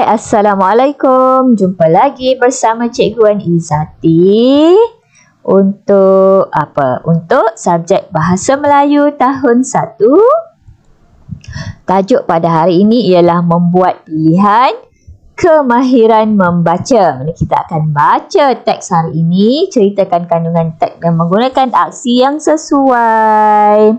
Hai, Assalamualaikum. Jumpa lagi bersama Cikgu Wan Izzati untuk apa? Untuk subjek Bahasa Melayu tahun 1. Tajuk pada hari ini ialah membuat pilihan kemahiran membaca. Mana kita akan baca teks hari ini, ceritakan kandungan teks dan menggunakan aksi yang sesuai.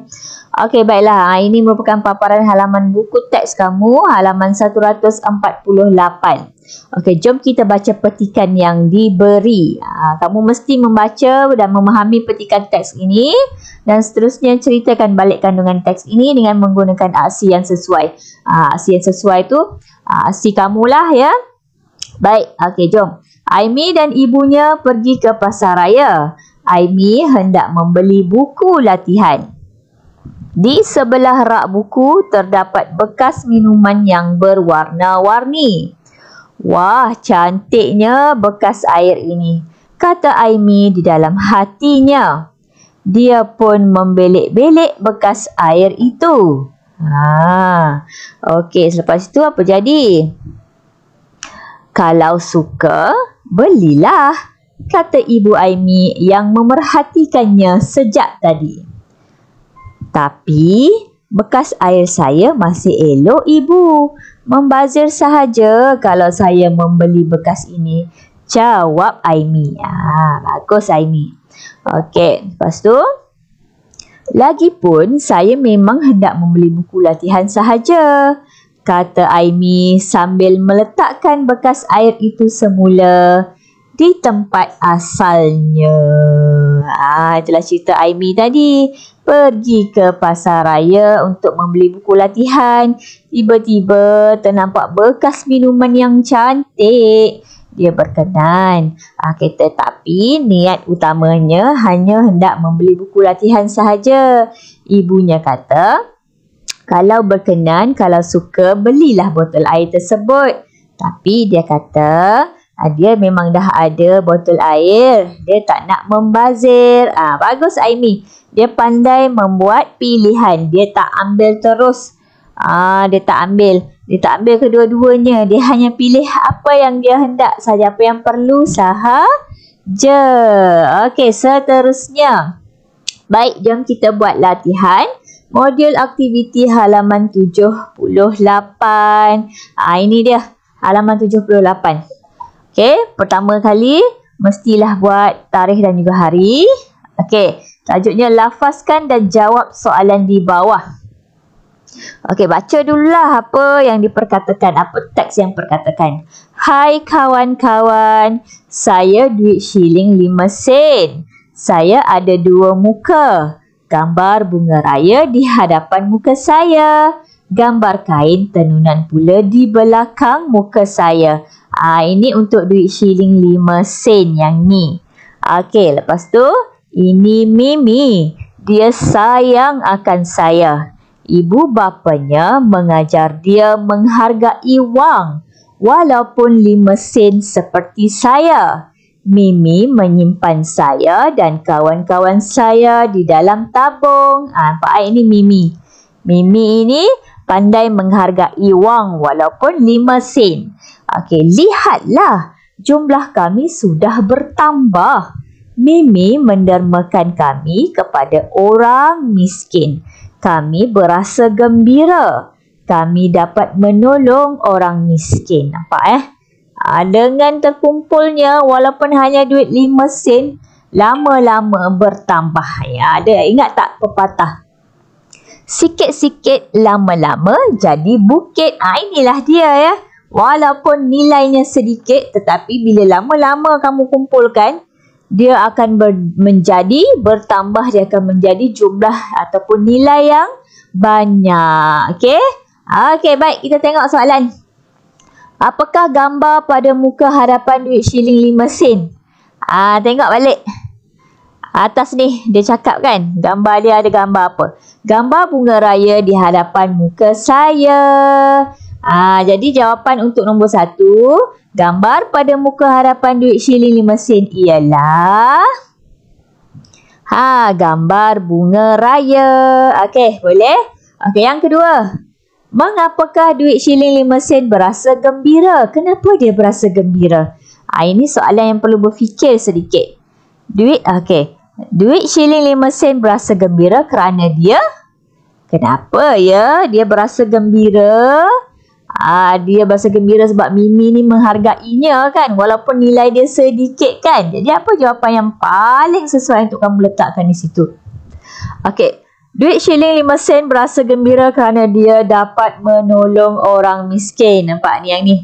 Okey, baiklah. Ah, ini merupakan paparan halaman buku teks kamu, halaman 148. Okey, jom kita baca petikan yang diberi. Uh, kamu mesti membaca dan memahami petikan teks ini dan seterusnya ceritakan balik kandungan teks ini dengan menggunakan aksi yang sesuai. Uh, ah, aksi yang sesuai itu uh, ah, aksi lah ya. Baik, okey jom. Aimi dan ibunya pergi ke pasar raya. Aimi hendak membeli buku latihan. Di sebelah rak buku terdapat bekas minuman yang berwarna-warni. Wah, cantiknya bekas air ini, kata Aimi di dalam hatinya. Dia pun membelik-belik bekas air itu. Ha. Okey, selepas itu apa jadi? Kalau suka, belilah, kata ibu Aimi yang memerhatikannya sejak tadi. Tapi, bekas air saya masih elok, ibu. Membazir sahaja kalau saya membeli bekas ini. Jawab Aimi. Ah, bagus Aimi. Okey, lepas tu. Lagipun saya memang hendak membeli buku latihan sahaja. Kata Aimi sambil meletakkan bekas air itu semula di tempat asalnya. Ah, itulah cerita Aimi tadi. Pergi ke pasar raya untuk membeli buku latihan. Tiba-tiba ternampak bekas minuman yang cantik. Dia berkenan. Ah, kata tapi niat utamanya hanya hendak membeli buku latihan sahaja. Ibunya kata, kalau berkenan, kalau suka, belilah botol air tersebut. Tapi dia kata, Ah, dia memang dah ada botol air. Dia tak nak membazir. Ha, bagus Aimi. Dia pandai membuat pilihan. Dia tak ambil terus. Ha, dia tak ambil. Dia tak ambil kedua-duanya. Dia hanya pilih apa yang dia hendak saja. Apa yang perlu sahaja. Okey, seterusnya. Baik, jom kita buat latihan. Modul aktiviti halaman 78. Ha, ini dia, halaman 78. Okey, pertama kali mestilah buat tarikh dan juga hari. Okey, tajuknya lafazkan dan jawab soalan di bawah. Okey, baca dululah apa yang diperkatakan, apa teks yang perkatakan. Hai kawan-kawan, saya duit shilling lima sen. Saya ada dua muka. Gambar bunga raya di hadapan muka saya. Gambar kain tenunan pula di belakang muka saya. Ah uh, ini untuk duit shilling 5 sen yang ni. Okey, lepas tu ini Mimi. Dia sayang akan saya. Ibu bapanya mengajar dia menghargai wang walaupun 5 sen seperti saya. Mimi menyimpan saya dan kawan-kawan saya di dalam tabung. Ah, Pak Ai ini Mimi. Mimi ini pandai menghargai wang walaupun lima sen. Okey, lihatlah jumlah kami sudah bertambah. Mimi mendermakan kami kepada orang miskin. Kami berasa gembira. Kami dapat menolong orang miskin. Nampak eh? Ha, dengan terkumpulnya walaupun hanya duit lima sen, lama-lama bertambah. Ya, ada ingat tak pepatah? Sikit-sikit lama-lama jadi bukit. Ha, inilah dia ya. Walaupun nilainya sedikit tetapi bila lama-lama kamu kumpulkan, dia akan ber menjadi bertambah, dia akan menjadi jumlah ataupun nilai yang banyak. Okey? Okey, baik. Kita tengok soalan. Apakah gambar pada muka harapan duit shilling 5 sen? Ah, Tengok balik atas ni dia cakap kan gambar dia ada gambar apa gambar bunga raya di hadapan muka saya Ah, jadi jawapan untuk nombor satu gambar pada muka harapan duit shilling lima sen ialah ha gambar bunga raya okey boleh okey yang kedua Mengapakah duit shilling lima sen berasa gembira? Kenapa dia berasa gembira? Ha, ini soalan yang perlu berfikir sedikit. Duit, okey. Duit shilling lima sen berasa gembira kerana dia Kenapa ya? Dia berasa gembira Ah Dia berasa gembira sebab Mimi ni menghargainya kan Walaupun nilai dia sedikit kan Jadi apa jawapan yang paling sesuai untuk kamu letakkan di situ? okey Duit shilling lima sen berasa gembira kerana dia dapat menolong orang miskin Nampak ni yang ni?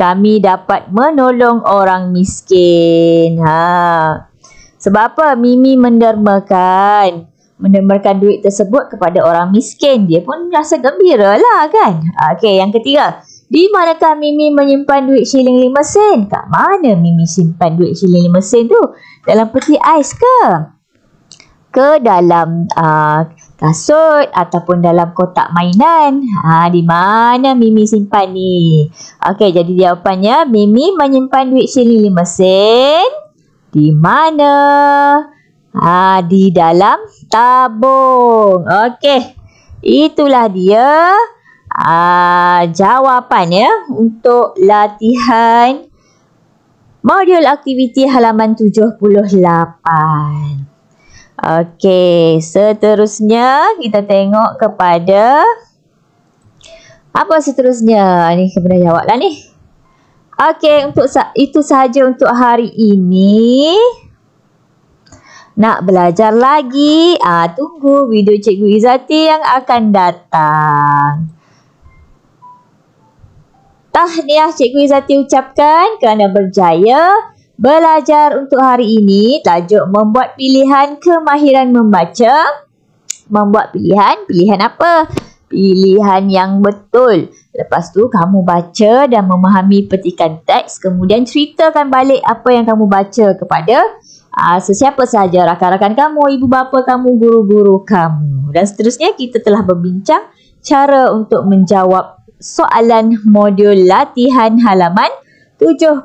Kami dapat menolong orang miskin Haa sebab apa? Mimi mendermakan. Mendermakan duit tersebut kepada orang miskin. Dia pun rasa gembira lah kan. Okey, yang ketiga. Di manakah Mimi menyimpan duit shilling lima sen? Kat mana Mimi simpan duit shilling lima sen tu? Dalam peti ais ke? Ke dalam uh, kasut ataupun dalam kotak mainan? Ha, di mana Mimi simpan ni? Okey, jadi jawapannya Mimi menyimpan duit shilling lima sen. Di mana? Ha, di dalam tabung. Okey. Itulah dia ha, jawapan ya untuk latihan modul aktiviti halaman 78. Okey. Seterusnya kita tengok kepada apa seterusnya? Ini kena jawab lah ni. Okey, untuk sa itu sahaja untuk hari ini. Nak belajar lagi? Ah, tunggu video Cikgu Izati yang akan datang. Tahniah Cikgu Izati ucapkan kerana berjaya belajar untuk hari ini tajuk membuat pilihan kemahiran membaca. Membuat pilihan, pilihan apa? Pilihan apa? pilihan yang betul. Lepas tu kamu baca dan memahami petikan teks kemudian ceritakan balik apa yang kamu baca kepada aa, ah, sesiapa sahaja rakan-rakan kamu, ibu bapa kamu, guru-guru kamu. Dan seterusnya kita telah berbincang cara untuk menjawab soalan modul latihan halaman 78.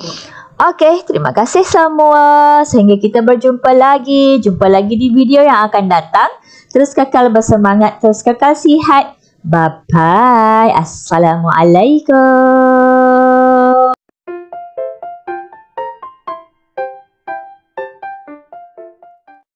Okay. Okey, terima kasih semua. Sehingga kita berjumpa lagi. Jumpa lagi di video yang akan datang. Terus kekal bersemangat, terus kekal sihat. Bye-bye. Assalamualaikum.